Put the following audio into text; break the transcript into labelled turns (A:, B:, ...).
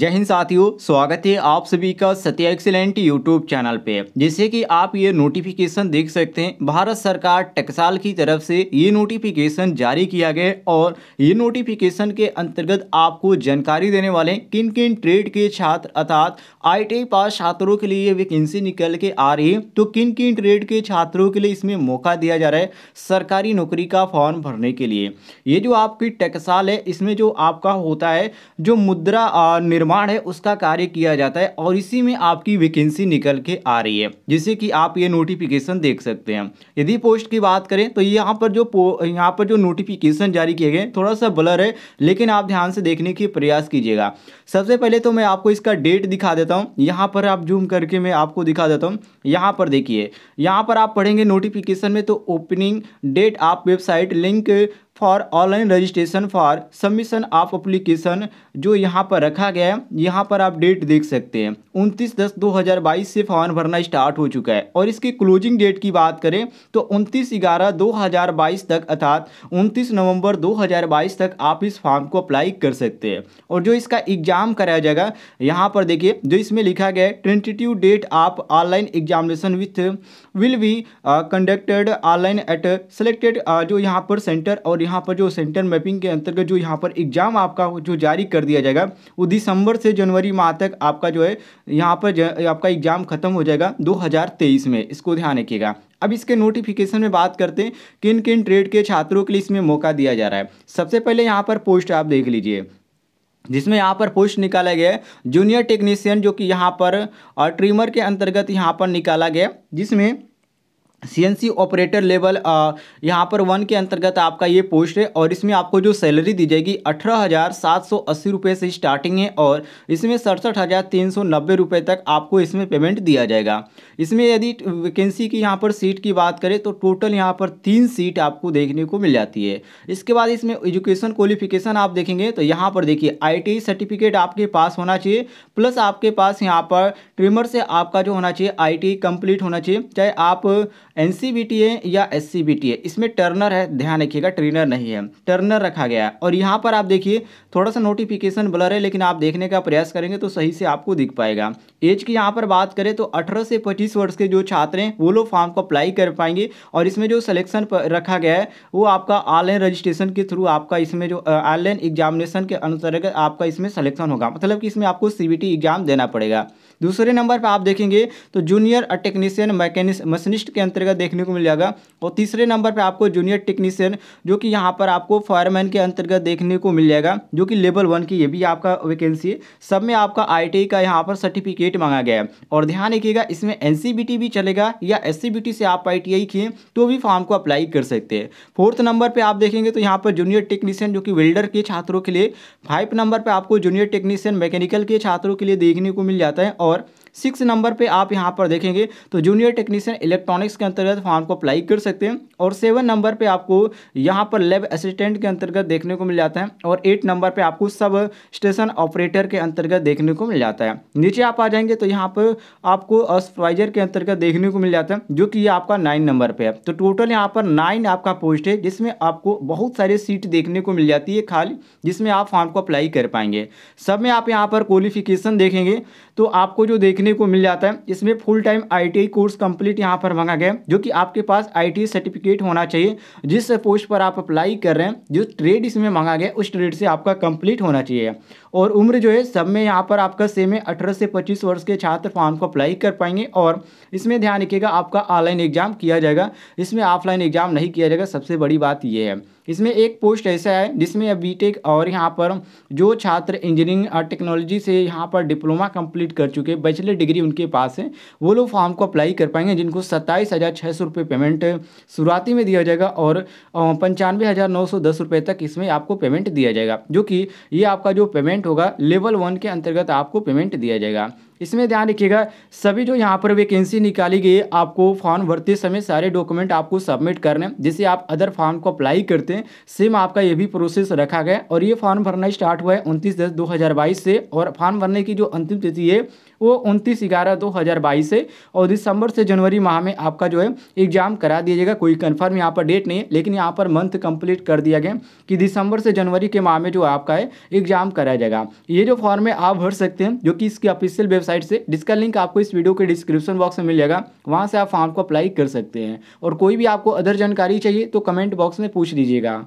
A: जय हिंद साथियों स्वागत है आप सभी का सत्या एक्सीलेंट यूट्यूब चैनल पे जैसे कि आप ये नोटिफिकेशन देख सकते हैं भारत सरकार टकसाल की तरफ से ये नोटिफिकेशन जारी किया गया और ये नोटिफिकेशन के अंतर्गत आपको जानकारी देने वाले किन किन ट्रेड के छात्र अर्थात आई e पास छात्रों के लिए वैकेंसी निकल के आ रही है तो किन किन ट्रेड के छात्रों के लिए इसमें मौका दिया जा रहा है सरकारी नौकरी का फॉर्म भरने के लिए ये जो आपकी टकसाल है इसमें जो आपका होता है जो मुद्रा निर्माण है उसका कार्य किया जाता है और इसी में आपकी वैकेंसी निकल के आ रही है जिससे कि आप ये नोटिफिकेशन देख सकते हैं यदि पोस्ट की बात करें तो यहाँ पर जो यहाँ पर जो नोटिफिकेशन जारी किए गए थोड़ा सा ब्लर है लेकिन आप ध्यान से देखने की प्रयास कीजिएगा सबसे पहले तो मैं आपको इसका डेट दिखा देता हूँ यहाँ पर आप जूम करके मैं आपको दिखा देता हूँ यहाँ पर देखिए यहाँ पर आप पढ़ेंगे नोटिफिकेशन में तो ओपनिंग डेट आप website link for online registration for submission of application जो यहाँ पर रखा गया है यहाँ पर आप डेट देख सकते हैं उनतीस दस दो हज़ार बाईस से फॉर्म भरना स्टार्ट हो चुका है और इसकी क्लोजिंग डेट की बात करें तो उनतीस ग्यारह दो हज़ार बाईस तक अर्थात उनतीस नवंबर दो हज़ार बाईस तक आप इस फॉर्म को अप्लाई कर सकते हैं और जो इसका एग्ज़ाम कराया जाएगा यहाँ पर देखिए जो इसमें लिखा गया है tentative date of online examination with will be conducted online at selected जो यहाँ पर सेंटर और यहाँ यहाँ पर जो सेंटर मैपिंग के अंतर्गत जो यहाँ पर एग्ज़ाम आपका जो जारी कर दिया जाएगा वो दिसंबर से जनवरी माह तक आपका जो है यहाँ पर आपका एग्ज़ाम ख़त्म हो जाएगा 2023 में इसको ध्यान रखिएगा अब इसके नोटिफिकेशन में बात करते हैं किन किन ट्रेड के छात्रों के लिए इसमें मौका दिया जा रहा है सबसे पहले यहाँ पर पोस्ट आप देख लीजिए जिसमें यहाँ पर पोस्ट निकाला गया जूनियर टेक्नीशियन जो कि यहाँ पर ट्रिमर के अंतर्गत यहाँ पर निकाला गया जिसमें सीएनसी ऑपरेटर लेवल यहाँ पर वन के अंतर्गत आपका ये पोस्ट है और इसमें आपको जो सैलरी दी जाएगी अठारह हज़ार सात सौ अस्सी रुपये से स्टार्टिंग है और इसमें सड़सठ हज़ार तीन सौ नब्बे रुपये तक आपको इसमें पेमेंट दिया जाएगा इसमें यदि वैकेंसी की यहाँ पर सीट की बात करें तो टोटल यहाँ पर तीन सीट आपको देखने को मिल जाती है इसके बाद इसमें एजुकेशन क्वालिफिकेशन आप देखेंगे तो यहाँ पर देखिए आई सर्टिफिकेट e आपके पास होना चाहिए प्लस आपके पास यहाँ पर ट्रिमर से आपका जो होना चाहिए आई कंप्लीट e होना चाहिए चाहे आप एन या एस इसमें टर्नर है ध्यान रखिएगा ट्रेनर नहीं है टर्नर रखा गया है और यहाँ पर आप देखिए थोड़ा सा नोटिफिकेशन ब्लर है लेकिन आप देखने का प्रयास करेंगे तो सही से आपको दिख पाएगा एज की यहाँ पर बात करें तो अठारह से पच्चीस वर्ष के जो छात्र हैं वो लोग फॉर्म को अप्लाई कर पाएंगे और इसमें जो सलेक्शन रखा गया है वो आपका ऑनलाइन रजिस्ट्रेशन के थ्रू आपका इसमें जो ऑनलाइन एग्जामिनेशन के अंतर्गत आपका इसमें सलेक्शन होगा मतलब कि इसमें आपको सी एग्जाम देना पड़ेगा दूसरे नंबर पर आप देखेंगे तो जूनियर टेक्नीशियन मैकेनिस्ट मशीनिस्ट के अंतर्गत क्षेत्र का देखने को मिल जाएगा और तीसरे नंबर पर आपको जूनियर टेक्नीशियन जो कि यहाँ पर आपको फायरमैन के अंतर्गत देखने को मिल जाएगा जो कि लेवल वन की ये भी आपका वैकेंसी है सब में आपका आई का यहाँ पर सर्टिफिकेट मांगा गया है और ध्यान रखिएगा इसमें एन भी चलेगा या एस से आप आई टी किए तो भी फॉर्म को अप्लाई कर सकते हैं फोर्थ नंबर पर आप देखेंगे तो यहाँ पर जूनियर टेक्नीशियन जो कि वेल्डर के छात्रों के लिए फाइव नंबर पर आपको जूनियर टेक्नीशियन मैकेनिकल के छात्रों के लिए देखने को मिल जाता है और सिक्स नंबर पे आप यहाँ पर देखेंगे तो जूनियर टेक्नीशियन इलेक्ट्रॉनिक्स के अंतर्गत फॉर्म को अप्लाई कर सकते हैं और सेवन नंबर पे आपको यहाँ पर लैब असिस्टेंट के अंतर्गत देखने को मिल जाता है और एट नंबर पे आपको सब स्टेशन ऑपरेटर के अंतर्गत देखने को मिल जाता है नीचे आप आ जाएंगे तो यहाँ पर आपको सुपरवाइजर के अंतर्गत देखने को मिल जाता है जो कि ये आपका नाइन नंबर पर है तो टोटल यहाँ पर नाइन आपका पोस्ट है जिसमें आपको बहुत सारी सीट देखने को मिल जाती है खाली जिसमें आप फॉर्म को अप्लाई कर पाएंगे सब में आप यहाँ पर क्वालिफिकेशन देखेंगे तो आपको जो देख देखने को मिल जाता है इसमें full time I course complete यहाँ पर मांगा गया जो कि आपके पास आई सर्टिफिकेट होना चाहिए जिस पोस्ट पर आप अप्लाई कर रहे हैं जो ट्रेड इसमें मांगा गया उस ट्रेड से आपका कंप्लीट होना चाहिए और उम्र जो है सब में यहाँ पर आपका सेम है अठारह से पच्चीस वर्ष के छात्र फॉर्म को अप्लाई कर पाएंगे और इसमें ध्यान रखिएगा आपका ऑनलाइन एग्जाम किया जाएगा इसमें ऑफलाइन एग्जाम नहीं किया जाएगा सबसे बड़ी बात यह है इसमें एक पोस्ट ऐसा है जिसमें अब बीटेक और यहाँ पर जो छात्र इंजीनियरिंग और टेक्नोलॉजी से यहाँ पर डिप्लोमा कंप्लीट कर चुके हैं बैचलर डिग्री उनके पास है वो लोग फॉर्म को अप्लाई कर पाएंगे जिनको सत्ताईस हज़ार छः सौ रुपये पेमेंट शुरुआती में दिया जाएगा और पंचानवे हज़ार नौ सौ दस रुपये तक इसमें आपको पेमेंट दिया जाएगा जो कि ये आपका जो पेमेंट होगा लेवल वन के अंतर्गत आपको पेमेंट दिया जाएगा इसमें ध्यान रखिएगा सभी जो यहाँ पर वैकेंसी निकाली गई है आपको फॉर्म भरते समय सारे डॉक्यूमेंट आपको सबमिट करने हैं जैसे आप अदर फॉर्म को अप्लाई करते हैं सेम आपका ये भी प्रोसेस रखा गया और ये फॉर्म भरना स्टार्ट हुआ है उनतीस दस दो हज़ार बाईस से और फॉर्म भरने की जो अंतिम तिथि है वो उनतीस ग्यारह दो हज़ार बाईस से और दिसंबर से जनवरी माह में आपका जो है एग्जाम करा दिया जाएगा कोई कन्फर्म यहाँ पर डेट नहीं है लेकिन यहाँ पर मंथ कंप्लीट कर दिया गया कि दिसंबर से जनवरी के माह में जो आपका है एग्जाम कराया जाएगा ये जो फॉर्म है आप भर सकते हैं जो कि इसकी ऑफिशियल वेबसाइट वेबसाइट से जिसका लिंक आपको इस वीडियो के डिस्क्रिप्शन बॉक्स में मिल जाएगा वहाँ से आप फॉर्म को अप्लाई कर सकते हैं और कोई भी आपको अदर जानकारी चाहिए तो कमेंट बॉक्स में पूछ दीजिएगा